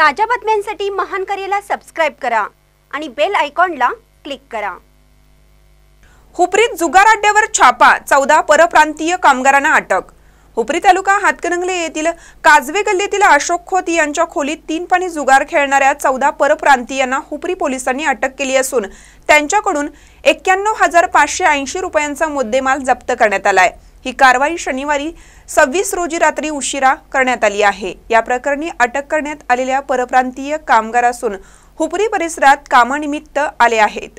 ताज्या बातम्यांसाठी महान करेला सबस्क्राईब करा आणि बेल आयकॉनला क्लिक करा हुपरीत जुगार अड्डेवर छापा चौदा परप्रांतीय कामगारांना अटक हुपरी तालुका हातकणंगले येथील काजवे गल्लीतील अशोक खोत यांच्या खोलीत तीन पाणी जुगार खेळणाऱ्या चौदा परप्रांतीयांना हुपरी पोलिसांनी अटक केली असून त्यांच्याकडून एक्क्याण्णव हजार पाचशे ऐंशी रुपयांचा मुद्देमाल जप्त करण्यात आला आहे ही कारवाई शनिवारी सव्वीस रोजी रात्री उशिरा करण्यात आली आहे या प्रकरणी अटक करण्यात आलेल्या परप्रांतीय कामगार असून हुपरी परिसरात कामानिमित्त आले आहेत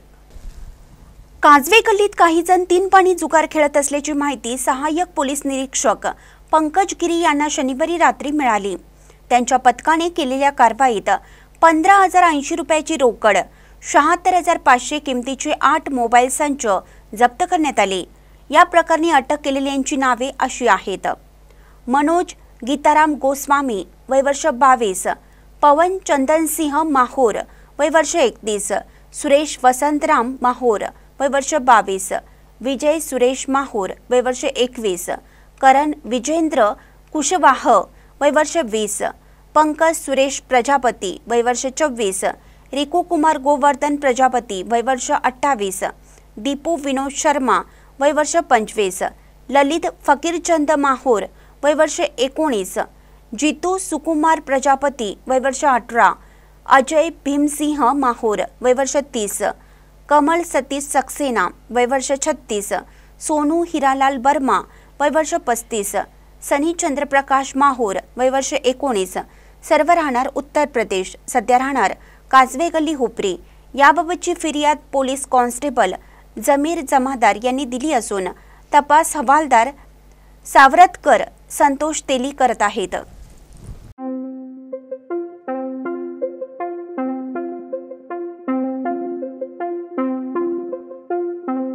काजवे गल्लीत काही जण तीन पाणी जुगार खेळत असल्याची माहिती सहाय्यक पोलीस निरीक्षक पंकज गिरी यांना शनिवारी रात्री मिळाली त्यांच्या पथकाने केलेल्या कारवाईत पंधरा हजार ऐंशी रुपयाची रोकड शहात्तर हजार पाचशे किमतीचे आठ मोबाईल संच जप्त करण्यात आले या प्रकरणी अटक केलेल्यांची नावे अशी आहेत मनोज गीताराम गोस्वामी वयवर्ष बावीस पवन चंदनसिंह माहोर वयवर्ष एकतीस सुरेश वसंतराम माहोर वयवर्ष बावीस विजय सुरेश माहोर वयवर्ष एकवीस करण विजेंद्र कुशवाह वयवर्ष वीस पंकज सुरेश प्रजापती वयवर्ष चोवीस रिकू कुमार गोवर्धन प्रजापती वयवर्ष अठ्ठावीस दीपू विनोद शर्मा वय वर्ष पंचवीस ललित फकीरचंद माहूर वय वर्ष एकोणीस जितू सुकुमार प्रजापती वय वर्ष अठरा अजय भीमसिंह माहूर वय वर्ष तीस कमल सतीश सक्सेना वय वर्ष छत्तीस सोनू हिरालाल बर्मा वय वर्ष पस्तीस सनी चंद्रप्रकाश माहूर वय वर्ष एकोणीस सर्व राहणार उत्तर प्रदेश सध्या राहणार काजवे गल्ली हुपरी याबाबतची फिर्याद पोलीस कॉन्स्टेबल जमीर जमादार यांनी दिली असून तपास हवालदार सावरतकर संतोष तेली करत आहेत